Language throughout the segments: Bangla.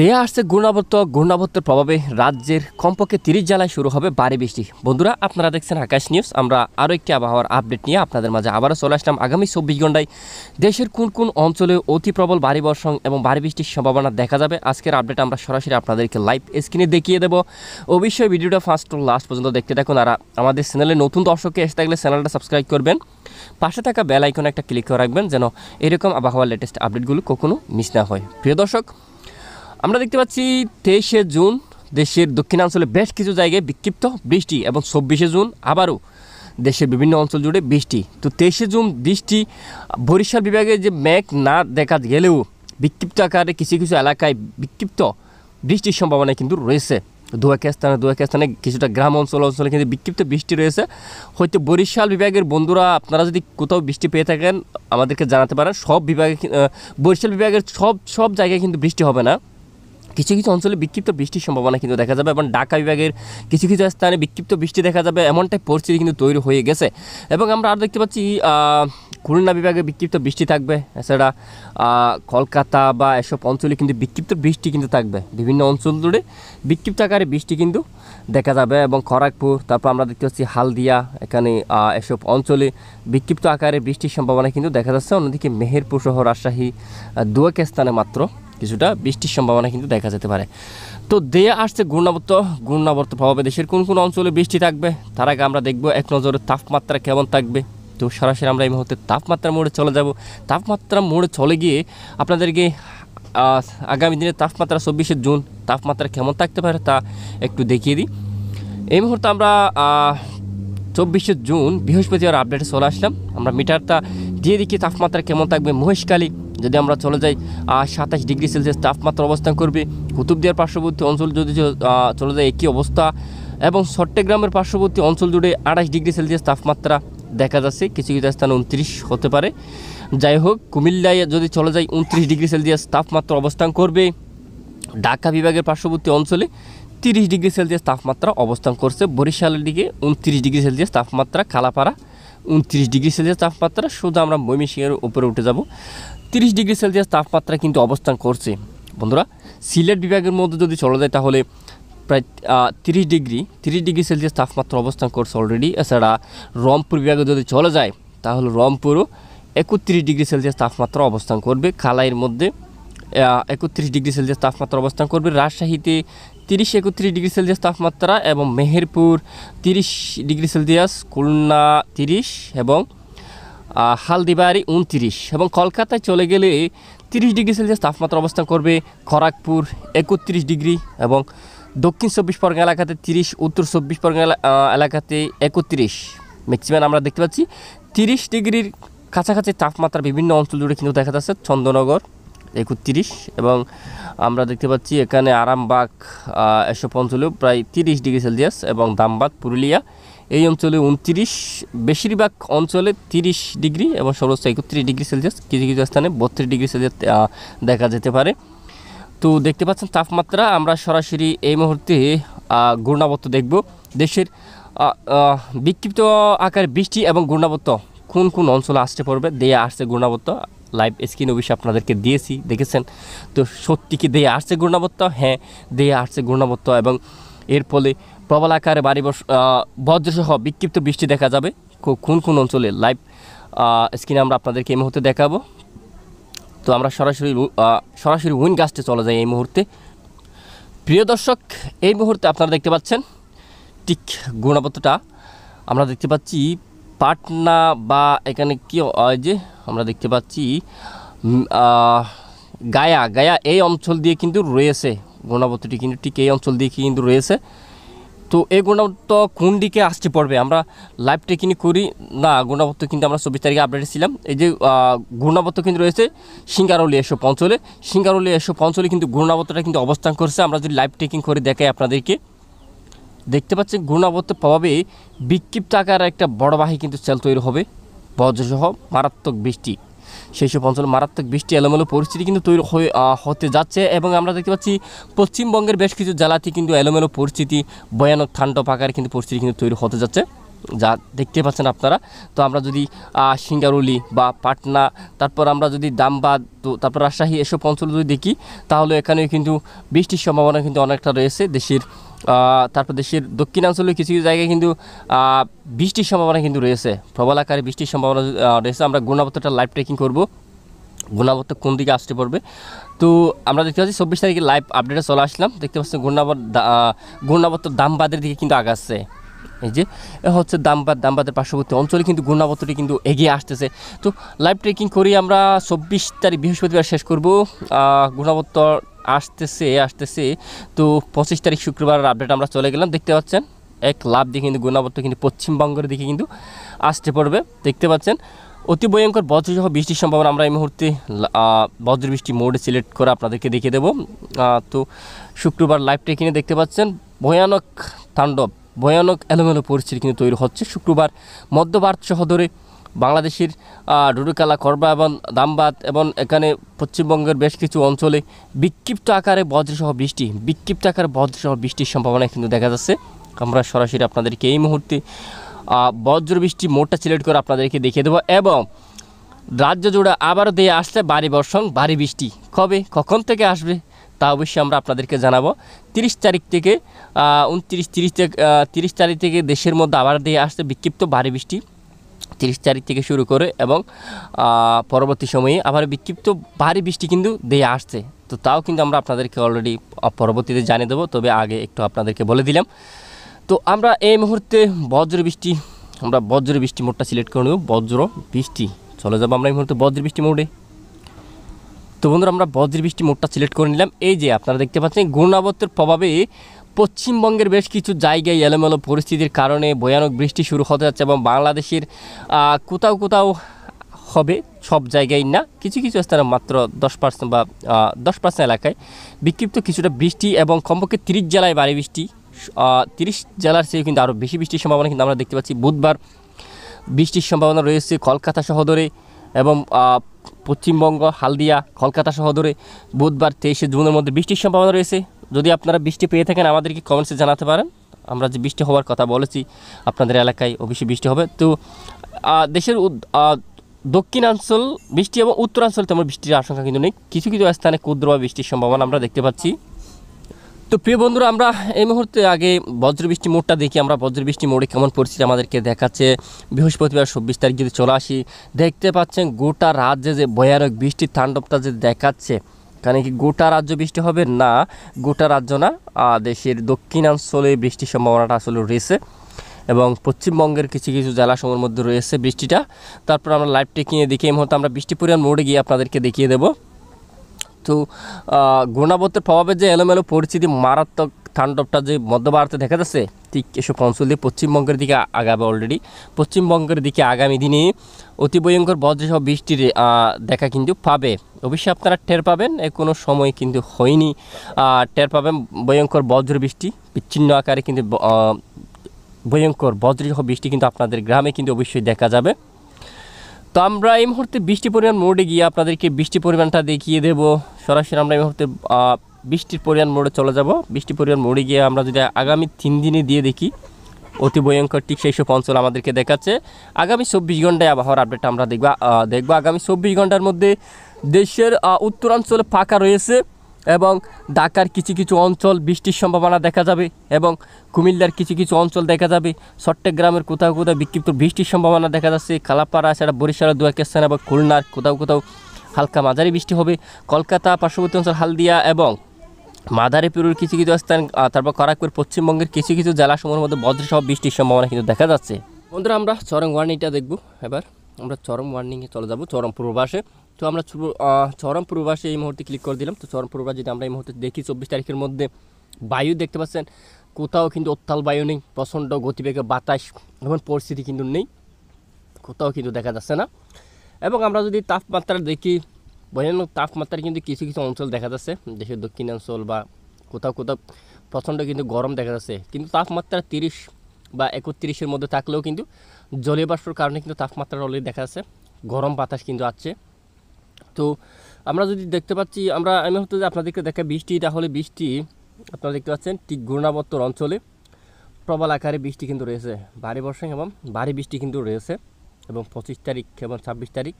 দেয়া আসছে ঘূর্ণাবর্ত ঘূর্ণাবর্তের প্রভাবে রাজ্যের কমপক্ষে তিরিশ জেলায় শুরু হবে ভারী বৃষ্টি বন্ধুরা আপনারা দেখছেন আকাশ নিউজ আমরা আরও একটি আবহাওয়ার আপডেট নিয়ে আপনাদের মাঝে আবারও চলে আসলাম আগামী চব্বিশ ঘন্টায় দেশের কোন কোন অঞ্চলে অতি প্রবল ভারী বর্ষণ এবং বাড়ি বৃষ্টির সম্ভাবনা দেখা যাবে আজকের আপডেট আমরা সরাসরি আপনাদেরকে লাইভ স্ক্রিনে দেখিয়ে দেব অবশ্যই ভিডিওটা ফার্স্ট টু লাস্ট পর্যন্ত দেখতে থাকুন আর আমাদের চ্যানেলে নতুন দর্শকে এসে থাকলে চ্যানেলটা সাবস্ক্রাইব করবেন পাশে থাকা বেল আইকনে একটা ক্লিক করে রাখবেন যেন এরকম আবহাওয়ার লেটেস্ট আপডেটগুলো কখনো মিস না হয় প্রিয় দর্শক আমরা দেখতে পাচ্ছি তেইশে জুন দেশের দক্ষিণাঞ্চলে বেশ কিছু জায়গায় বিক্ষিপ্ত বৃষ্টি এবং চব্বিশে জুন আবারও দেশের বিভিন্ন অঞ্চল জুড়ে বৃষ্টি তো তেইশে জুন বৃষ্টি বরিশাল বিভাগে যে মেঘ না দেখা গেলেও বিক্ষিপ্ত আকারে কিছু কিছু এলাকায় বিক্ষিপ্ত বৃষ্টির সম্ভাবনা কিন্তু রয়েছে দু এক স্থানে দু এক স্থানে কিছুটা গ্রাম অঞ্চল অঞ্চলে কিন্তু বিক্ষিপ্ত বৃষ্টি রয়েছে হয়তো বরিশাল বিভাগের বন্ধুরা আপনারা যদি কোথাও বৃষ্টি পেয়ে থাকেন আমাদেরকে জানাতে পারেন সব বিভাগে বরিশাল বিভাগের সব সব জায়গায় কিন্তু বৃষ্টি হবে না কিছু কিছু অঞ্চলে বিক্ষিপ্ত বৃষ্টির সম্ভাবনা কিন্তু দেখা যাবে এবং ঢাকা বিভাগের কিছু কিছু স্থানে বিক্ষিপ্ত বৃষ্টি দেখা যাবে এমনটাই পরিস্থিতি কিন্তু তৈরি হয়ে গেছে এবং আমরা আর দেখতে পাচ্ছি খুলনা বিভাগে বিক্ষিপ্ত বৃষ্টি থাকবে এছাড়া কলকাতা বা এসব অঞ্চলে কিন্তু বিক্ষিপ্ত বৃষ্টি কিন্তু থাকবে বিভিন্ন অঞ্চল জুড়ে বিক্ষিপ্ত আকারে বৃষ্টি কিন্তু দেখা যাবে এবং খড়াকপুর তারপর আমরা দেখতে পাচ্ছি হালদিয়া এখানে এসব অঞ্চলে বিক্ষিপ্ত আকারে বৃষ্টির সম্ভাবনা কিন্তু দেখা যাচ্ছে অন্যদিকে মেহেরপুর শহর রাজশাহী দুয়াকে স্থানে মাত্র কিছুটা বৃষ্টির সম্ভাবনা কিন্তু দেখা যেতে পারে তো দেয়া আসছে ঘূর্ণাবর্ত ঘূর্ণাবর্ত প্রভাবে দেশের কোন কোন অঞ্চলে বৃষ্টি থাকবে তার আগে আমরা দেখব এক নজরে তাপমাত্রা কেমন থাকবে তো সরাসরি আমরা এই মুহূর্তে তাপমাত্রা মোড়ে চলে যাব তাপমাত্রা মোড়ে চলে গিয়ে আপনাদেরকে আগামী দিনে তাপমাত্রা চব্বিশে জুন তাপমাত্রা কেমন থাকতে পারে তা একটু দেখিয়ে দিই এই মুহূর্তে আমরা চব্বিশে জুন বৃহস্পতিবার আপডেটে চলে আসলাম আমরা মিটারটা দিয়ে দেখি তাপমাত্রা কেমন থাকবে মহেশকালী যদি আমরা চলে যাই সাতাশ ডিগ্রি সেলসিয়াস তাপমাত্রা অবস্থান করবে কুতুবদিয়ার পার্শ্ববর্তী অঞ্চল যদি চলে যায় একই অবস্থা এবং চট্টগ্রামের পার্শ্ববর্তী অঞ্চল জুড়ে আঠাশ ডিগ্রি সেলসিয়াস তাপমাত্রা দেখা যাচ্ছে কিছু কিছু স্থানে উনত্রিশ হতে পারে যাই হোক কুমিল্লায় যদি চলে যায় উনত্রিশ ডিগ্রি সেলসিয়াস তাপমাত্রা অবস্থান করবে ঢাকা বিভাগের পার্শ্ববর্তী অঞ্চলে তিরিশ ডিগ্রি সেলসিয়াস তাপমাত্রা অবস্থান করছে বরিশালের দিকে উনত্রিশ ডিগ্রি সেলসিয়াস তাপমাত্রা কালাপাড়া উনত্রিশ ডিগ্রি সেলসিয়াস তাপমাত্রা শুধু আমরা ময়মনসিংহের উপরে উঠে যাব তিরিশ ডিগ্রি সেলসিয়াস তাপমাত্রা কিন্তু অবস্থান করছে বন্ধুরা সিলেট বিভাগের মধ্যে যদি চলে যায় তাহলে প্রায় তিরিশ ডিগ্রি তিরিশ ডিগ্রি সেলসিয়াস তাপমাত্রা অবস্থান করছে অলরেডি এছাড়া রংপুর বিভাগে যদি চলে যায় তাহলে রংপুরও একত্রিশ ডিগ্রি সেলসিয়াস তাপমাত্রা অবস্থান করবে খালাইয়ের মধ্যে একত্রিশ ডিগ্রি সেলসিয়াস তাপমাত্রা অবস্থান করবে রাজশাহীতে তিরিশ একত্রিশ ডিগ্রি সেলসিয়াস তাপমাত্রা এবং মেহেরপুর তিরিশ ডিগ্রি সেলসিয়াস খুলনা তিরিশ এবং হালদিবাড়ি উনতিরিশ এবং কলকাতায় চলে গেলে তিরিশ ডিগ্রি সেলসিয়াস তাপমাত্রা অবস্থান করবে খড়াগপুর একত্রিশ ডিগ্রি এবং দক্ষিণ চব্বিশ পরগনা এলাকাতে তিরিশ উত্তর চব্বিশ পরগনা এলাকাতে একত্রিশ ম্যাক্সিমাম আমরা দেখতে পাচ্ছি তিরিশ ডিগ্রির কাছাকাছি তাপমাত্রা বিভিন্ন অঞ্চল জুড়ে কিন্তু দেখা যাচ্ছে চন্দনগর একত্রিশ এবং আমরা দেখতে পাচ্ছি এখানে আরামবাগ একশো পঞ্চলেও প্রায় তিরিশ ডিগ্রি সেলসিয়াস এবং দামবাদ পুরুলিয়া এই অঞ্চলে উনত্রিশ বেশিরভাগ অঞ্চলে তিরিশ ডিগ্রি এবং সর্বোচ্চ একত্রিশ ডিগ্রি সেলসিয়াস কিছু কিছু স্থানে বত্রিশ ডিগ্রি সেলসিয়াস দেখা যেতে পারে তো দেখতে পাচ্ছেন তাপমাত্রা আমরা সরাসরি এই মুহূর্তে ঘূর্ণাবর্ত দেখব দেশের বিক্ষিপ্ত আকার বৃষ্টি এবং ঘূর্ণাবর্ত কোন কোন অঞ্চলে আসতে পড়বে দেয়া আসছে ঘূর্ণাবর্ত লাইভ স্ক্রিন অবশ্যই আপনাদেরকে দিয়েছি দেখেছেন তো সত্যি কি দেয়ে আসছে গুণাবত্ত হ্যাঁ দেয়ে আসছে গুণাবত্ত এবং এর ফলে প্রবল আকারে বাড়ি বজ্রসহ বিক্ষিপ্ত বৃষ্টি দেখা যাবে কোন কোন অঞ্চলে লাইভ স্ক্রিনে আমরা আপনাদেরকে এই মুহূর্তে দেখাবো তো আমরা সরাসরি সরাসরি উইন গাছটে চলে যাই এই মুহূর্তে প্রিয় দর্শক এই মুহূর্তে আপনারা দেখতে পাচ্ছেন ঠিক গুণাবত্তটা আমরা দেখতে পাচ্ছি পাটনা বা এখানে কি যে আমরা দেখতে পাচ্ছি গায়া গায়া এই অঞ্চল দিয়ে কিন্তু রয়েছে গুণাবত্তটি কিন্তু ঠিক এই অঞ্চল দিয়ে কিন্তু রয়েছে তো এই গুণাবত্ত কোন দিকে আসতে পড়বে আমরা লাইভ টেকিনি করি না গুণাবত্ত কিন্তু আমরা চব্বিশ তারিখে আপডেট ছিলাম এই যে গুণাবত্ত কিন্তু রয়েছে সিঙ্গারলি এসব অঞ্চলে সিঙ্গারলি এসব অঞ্চলে কিন্তু গুণাবত্তটা কিন্তু অবস্থান করছে আমরা যদি লাইভ টেকিং করে দেখাই আপনাদেরকে দেখতে পাচ্ছেন ঘূর্ণাবর্তের প্রভাবে বিক্ষিপ্ত আকারে একটা বড় বাহি কিন্তু সেল তৈরি হবে বজ্রসহ মারাত্মক বৃষ্টি সেই সব অঞ্চলে মারাত্মক বৃষ্টি এলোমেলো পরিস্থিতি কিন্তু তৈরি হয়ে হতে যাচ্ছে এবং আমরা দেখতে পাচ্ছি পশ্চিমবঙ্গের বেশ কিছু জেলাতে কিন্তু এলোমেলো পরিস্থিতি ভয়ানক ঠান্ডা পাকার কিন্তু পরিস্থিতি কিন্তু তৈরি হতে যাচ্ছে যা দেখতে পাচ্ছেন আপনারা তো আমরা যদি সিঙ্গারুলি বা পাটনা তারপর আমরা যদি দামবাদ তো তারপর রাজশাহী এসব অঞ্চল যদি দেখি তাহলে এখানে কিন্তু বৃষ্টির সম্ভাবনা কিন্তু অনেকটা রয়েছে দেশের তারপর দেশের দক্ষিণাঞ্চলের কিছু কিছু জায়গায় কিন্তু বৃষ্টির সম্ভাবনা কিন্তু রয়েছে প্রবল আকারে বৃষ্টির সম্ভাবনা রয়েছে আমরা গুণাবত্তটা লাইভ ট্রেকিং করব গুণাবত্ত কোন দিকে আসতে পড়বে তো আমরা দেখতে পাচ্ছি চব্বিশ তারিখে লাইভ আপডেটে চলে আসলাম দেখতে পাচ্ছি গুণাবত গুণাবত্ত বাদের দিকে কিন্তু আগাচ্ছে এই যে হচ্ছে দামবাদ দামবাদের পার্শ্ববর্তী অঞ্চলে কিন্তু ঘূর্ণাবর্তটি কিন্তু এগিয়ে আসতেছে তো লাইভ ট্রেকিং করি আমরা চব্বিশ তারিখ বৃহস্পতিবার শেষ করব ঘূর্ণাবর্তর আসতেছে আসতেছে তো পঁচিশ তারিখ শুক্রবার আপডেট আমরা চলে গেলাম দেখতে পাচ্ছেন এক লাভ দিয়ে কিন্তু গুণাবর্ত কিন্তু পশ্চিমবঙ্গের দিকে কিন্তু আসতে পড়বে দেখতে পাচ্ছেন অতি ভয়ঙ্কর বজ্রসহ বৃষ্টির সম্ভাবনা আমরা এই মুহূর্তে বজ্র বৃষ্টি মোডে সিলেক্ট করে আপনাদেরকে দেখিয়ে দেবো তো শুক্রবার লাইভ ট্রেকিংয়ে দেখতে পাচ্ছেন ভয়ানক তাণ্ডব ভয়ানক এলোমেলো পরিস্থিতি কিন্তু তৈরি হচ্ছে শুক্রবার মধ্যভারত সহ ধরে বাংলাদেশের ডুডুকালা করবা এবং দামবাদ এবং এখানে পশ্চিমবঙ্গের বেশ কিছু অঞ্চলে বিক্ষিপ্ত আকারে বজ্রসহ বৃষ্টি বিক্ষিপ্ত আকারে বজ্রসহ বৃষ্টির সম্ভাবনা কিন্তু দেখা যাচ্ছে আমরা সরাসরি আপনাদেরকে এই মুহূর্তে বজ্র বৃষ্টি মোটটা সিলেক্ট করে আপনাদেরকে দেখিয়ে দেবো এবং রাজ্য জুড়ে আবারও দিয়ে আসছে বাড়ি বর্ষণ বাড়ি বৃষ্টি কবে কখন থেকে আসবে তা অবশ্যই আমরা আপনাদেরকে জানাবো তিরিশ তারিখ থেকে উনত্রিশ তিরিশ তিরিশ তারিখ থেকে দেশের মধ্যে আবার দিয়ে আসছে বিক্ষিপ্ত ভারী বৃষ্টি তিরিশ তারিখ থেকে শুরু করে এবং পরবর্তী সময়ে আবার বিক্ষিপ্ত ভারী বৃষ্টি কিন্তু দিয়ে আসছে তো তাও কিন্তু আমরা আপনাদেরকে অলরেডি পরবর্তীতে জানিয়ে দেবো তবে আগে একটু আপনাদেরকে বলে দিলাম তো আমরা এই মুহূর্তে বজ্র বৃষ্টি আমরা বজ্র বৃষ্টি মোডটা সিলেক্ট করে নেব বজ্র বৃষ্টি চলে যাবো আমরা এই মুহূর্তে বজ্র বৃষ্টি মোডে তো বন্ধুরা আমরা বজ্রবৃষ্টি মোটটা সিলেক্ট করে নিলাম এই যে আপনারা দেখতে পাচ্ছেন ঘূর্ণাবর্তের প্রভাবে পশ্চিমবঙ্গের বেশ কিছু জায়গায় এলোমেলো পরিস্থিতির কারণে ভয়ানক বৃষ্টি শুরু হতে যাচ্ছে এবং বাংলাদেশের কোথাও কোথাও হবে সব জায়গায় না কিছু কিছু স্থানে মাত্র দশ পার্সেন্ট বা দশ পার্সেন্ট এলাকায় বিক্ষিপ্ত কিছুটা বৃষ্টি এবং কমপক্ষে তিরিশ জেলায় বাড়ি বৃষ্টি তিরিশ জেলার সেই কিন্তু আরও বেশি বৃষ্টির সম্ভাবনা কিন্তু আমরা দেখতে পাচ্ছি বুধবার বৃষ্টির সম্ভাবনা রয়েছে কলকাতা শহরে এবং পশ্চিমবঙ্গ হালদিয়া কলকাতা শহরে বুধবার তেইশে জুনের মধ্যে বৃষ্টির সম্ভাবনা রয়েছে যদি আপনারা বৃষ্টি পেয়ে থাকেন আমাদেরকে কমেন্টসে জানাতে পারেন আমরা যে বৃষ্টি হওয়ার কথা বলেছি আপনাদের এলাকায় অবশ্যই বৃষ্টি হবে তো দেশের দক্ষিণাঞ্চল বৃষ্টি এবং উত্তরাঞ্চল তেমন বৃষ্টির আশঙ্কা কিন্তু নেই কিছু কিছু স্থানে ক্ষুদ্র বৃষ্টির সম্ভাবনা আমরা দেখতে পাচ্ছি তো প্রিয় বন্ধুরা আমরা এই মুহূর্তে আগে বজ্রবৃষ্টি মোড়টা দেখি আমরা বজ্রবৃষ্টি মোড়ে কেমন পরিস্থিতি আমাদেরকে দেখাচ্ছে বৃহস্পতিবার চব্বিশ তারিখ যদি চলে আসি দেখতে পাচ্ছেন গোটা রাজ্যে যে ভয়ানক বৃষ্টির তাণ্ডবটা যে দেখাচ্ছে কারণ কি গোটা রাজ্য বৃষ্টি হবে না গোটা রাজ্য না দেশের দক্ষিণাঞ্চলে বৃষ্টির সম্ভাবনাটা আসলে রয়েছে এবং পশ্চিমবঙ্গের কিছু কিছু জেলাসমূহের মধ্যে রয়েছে বৃষ্টিটা তারপর আমরা লাইভ টেকিংয়ে দেখি এই মুহূর্তে আমরা বৃষ্টি পরিমাণ মোড়ে গিয়ে আপনাদেরকে দেখিয়ে দেবো কিন্তু গুণাবতের প্রভাবে যে এলোমেলো পরিস্থিতি মারাত্মক তাণ্ডবটা যে মধ্য ভারতে দেখা যাচ্ছে ঠিক এসব অঞ্চল দিয়ে পশ্চিমবঙ্গের দিকে আগাবে অলরেডি পশ্চিমবঙ্গের দিকে আগামী দিনে অতি ভয়ঙ্কর বজ্রসহ বৃষ্টির দেখা কিন্তু পাবে অবশ্যই আপনারা টের পাবেন এ কোনো সময় কিন্তু হয়নি টের পাবেন ভয়ঙ্কর বজ্র বৃষ্টি বিচ্ছিন্ন আকারে কিন্তু ভয়ঙ্কর বজ্রসহ বৃষ্টি কিন্তু আপনাদের গ্রামে কিন্তু অবশ্যই দেখা যাবে তো আমরা এই মুহূর্তে বৃষ্টি পরিমাণ মোডে গিয়ে আপনাদেরকে বৃষ্টি পরিমাণটা দেখিয়ে দেব সরাসরি আমরা এই মুহূর্তে বৃষ্টির পরিমাণ মোড়ে চলে যাব বৃষ্টি পরিমাণ মোড়ে গিয়ে আমরা যদি আগামী তিন দিনে দিয়ে দেখি অতি ভয়ঙ্কর ঠিক সেই সব অঞ্চল আমাদেরকে দেখাচ্ছে আগামী চব্বিশ ঘন্টায় আবহাওয়ার আপডেট আমরা দেখবা দেখবো আগামী চব্বিশ ঘন্টার মধ্যে দেশের উত্তরাঞ্চলে ফাঁকা রয়েছে এবং ঢাকার কিছু কিছু অঞ্চল বৃষ্টির সম্ভাবনা দেখা যাবে এবং কুমিল্লার কিছু কিছু অঞ্চল দেখা যাবে চট্টগ্রামের কোথাও কোথাও বিক্ষিপ্ত বৃষ্টির সম্ভাবনা দেখা যাচ্ছে খালাপাড়া সেটা দু এক স্থান এবং খুলনার কোথাও কোথাও হালকা মাঝারি বৃষ্টি হবে কলকাতা পার্শ্ববর্তী অঞ্চল হালদিয়া এবং মাদারীপুরের কিছু কিছু স্থান তারপর করাকপুর পশ্চিমবঙ্গের কিছু কিছু জেলাসমূহের মধ্যে বজ্রসহ বৃষ্টির সম্ভাবনা কিন্তু দেখা যাচ্ছে বন্ধুরা আমরা চরম ওয়ার্নিংটা দেখব এবার আমরা চরম ওয়ার্নিংয়ে চলে যাব চরম পূর্বাসে তো আমরা চরম পূর্বাসে এই মুহূর্তে ক্লিক করে দিলাম তো চরম পূর্বাস যদি আমরা এই মুহূর্তে দেখি চব্বিশ তারিখের মধ্যে বায়ু দেখতে পাচ্ছেন কোথাও কিন্তু অত্যাল বায়ু নেই প্রচণ্ড গতিবেগে বাতাস এমন পরিস্থিতি কিন্তু নেই কোথাও কিন্তু দেখা যাচ্ছে না এবং আমরা যদি তাপমাত্রা দেখি বৈজ্ঞানিক তাপমাত্রা কিন্তু কিছু কিছু অঞ্চল দেখা যাচ্ছে দেশের দক্ষিণাঞ্চল বা কোথাও কোথাও প্রচণ্ড কিন্তু গরম দেখা যাচ্ছে কিন্তু তাপমাত্রা তিরিশ বা একত্রিশের মধ্যে থাকলেও কিন্তু জলীয় বাষ্পর কারণে কিন্তু তাপমাত্রা অলরেডি দেখা যাচ্ছে গরম বাতাস কিন্তু আছে তো আমরা যদি দেখতে পাচ্ছি আমরা আমি হচ্ছে যে আপনাদেরকে দেখা বৃষ্টি তাহলে বৃষ্টি আপনারা দেখতে পাচ্ছেন ঠিক ঘূর্ণাবর্তর অঞ্চলে প্রবল আকারে বৃষ্টি কিন্তু রয়েছে ভারী বর্ষা এবং ভারী বৃষ্টি কিন্তু রয়েছে এবং পঁচিশ তারিখ এবং ছাব্বিশ তারিখ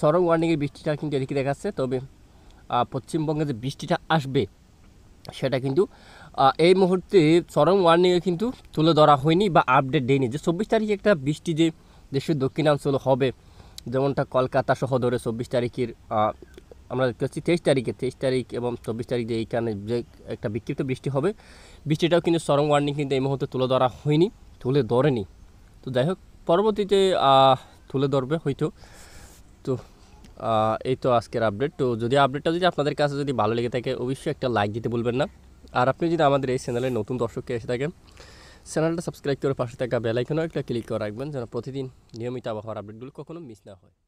সরং ওয়ার্নিংয়ের বৃষ্টিটা কিন্তু এদিকে দেখাচ্ছে তবে পশ্চিমবঙ্গে যে বৃষ্টিটা আসবে সেটা কিন্তু এই মুহূর্তে চরম ওয়ার্নিংয়ে কিন্তু তুলে ধরা হয়নি বা আপডেট দেয়নি যে চব্বিশ তারিখে একটা বৃষ্টি যে দেশের দক্ষিণাঞ্চল হবে যেমনটা কলকাতা সহ ধরে চব্বিশ তারিখের আমরা দেখতে পাচ্ছি তেইশ তারিখে তেইশ তারিখ এবং চব্বিশ তারিখ যে এইখানে যে একটা বিক্ষিপ্ত বৃষ্টি হবে বৃষ্টিটাও কিন্তু সরম ওয়ার্নিং কিন্তু এই মুহূর্তে তুলে ধরা হয়নি তুলে ধরেনি তো যাই হোক পরবর্তীতে তুলে ধরবে হয়তো তো এই তো আজকের আপডেট তো যদি আপডেটটা যদি আপনাদের কাছে যদি ভালো লেগে থাকে অবশ্যই একটা লাইক দিতে বলবেন না আর আপনি যদি আমাদের এই চ্যানেলে নতুন দর্শককে এসে থাকেন চ্যানেলটা সাবস্ক্রাইব করে পাশে থাকা বেলাইকনও একটা ক্লিক করে রাখবেন যেন প্রতিদিন নিয়মিত আবহাওয়ার আপডেটগুলো কখনো মিস না হয়